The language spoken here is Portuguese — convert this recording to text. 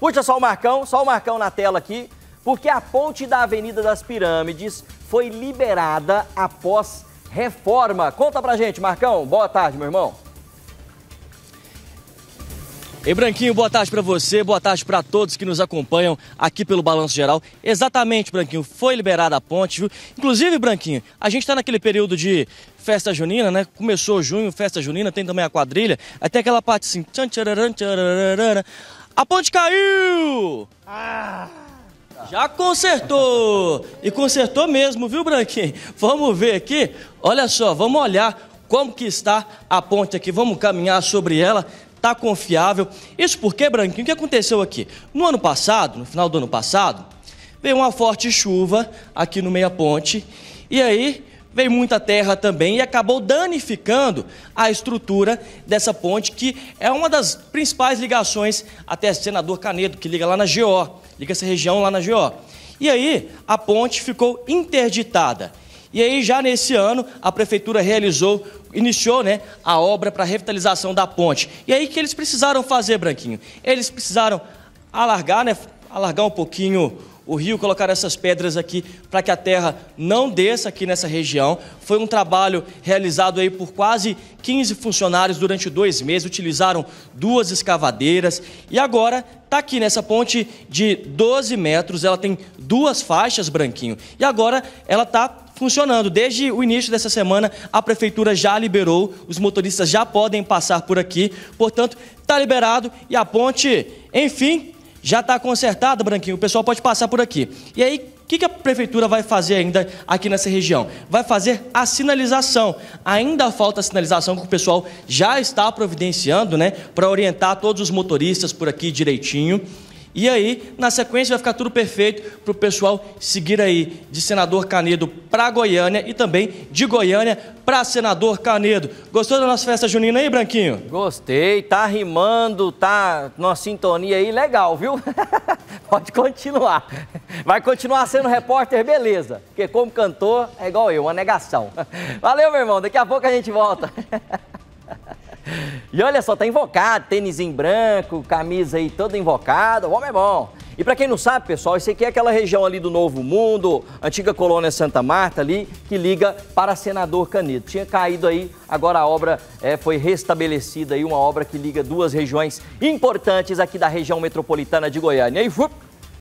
Puxa só o Marcão, só o Marcão na tela aqui, porque a ponte da Avenida das Pirâmides foi liberada após reforma. Conta pra gente, Marcão. Boa tarde, meu irmão. E Branquinho, boa tarde para você, boa tarde para todos que nos acompanham aqui pelo Balanço Geral. Exatamente, Branquinho, foi liberada a ponte, viu? Inclusive, Branquinho, a gente está naquele período de festa junina, né? Começou junho, festa junina, tem também a quadrilha, até aquela parte assim... Tchan, a ponte caiu! Ah! Já consertou! E consertou mesmo, viu, Branquinho? Vamos ver aqui. Olha só, vamos olhar como que está a ponte aqui. Vamos caminhar sobre ela. Tá confiável. Isso porque, Branquinho, o que aconteceu aqui? No ano passado, no final do ano passado, veio uma forte chuva aqui no meia ponte. E aí, veio muita terra também e acabou danificando a estrutura dessa ponte, que é uma das principais ligações até Senador Canedo, que liga lá na GO, liga essa região lá na GO. E aí a ponte ficou interditada. E aí já nesse ano a prefeitura realizou, iniciou né, a obra para revitalização da ponte. E aí que eles precisaram fazer, Branquinho? Eles precisaram alargar, né, alargar um pouquinho o rio, colocaram essas pedras aqui para que a terra não desça aqui nessa região. Foi um trabalho realizado aí por quase 15 funcionários durante dois meses, utilizaram duas escavadeiras e agora está aqui nessa ponte de 12 metros, ela tem duas faixas, Branquinho, e agora ela está funcionando. Desde o início dessa semana, a prefeitura já liberou, os motoristas já podem passar por aqui, portanto, está liberado e a ponte, enfim, já está consertado, Branquinho, o pessoal pode passar por aqui. E aí, o que, que, a prefeitura vai fazer ainda aqui nessa região? Vai fazer a sinalização. Ainda falta a sinalização que o pessoal já está providenciando, né? Para orientar todos os motoristas por aqui direitinho. E aí, na sequência, vai ficar tudo perfeito para o pessoal seguir aí de senador Canedo para Goiânia e também de Goiânia para senador Canedo. Gostou da nossa festa junina aí, Branquinho? Gostei, tá rimando, tá nossa sintonia aí legal, viu? Pode continuar. Vai continuar sendo repórter, beleza. Porque como cantor é igual eu, uma negação. Valeu, meu irmão, daqui a pouco a gente volta. E olha só, tá invocado, tênis em branco, camisa aí toda invocada, o homem é bom. E para quem não sabe, pessoal, isso aqui é aquela região ali do Novo Mundo, antiga colônia Santa Marta ali, que liga para Senador Canedo. Tinha caído aí, agora a obra é, foi restabelecida aí, uma obra que liga duas regiões importantes aqui da região metropolitana de Goiânia. E aí,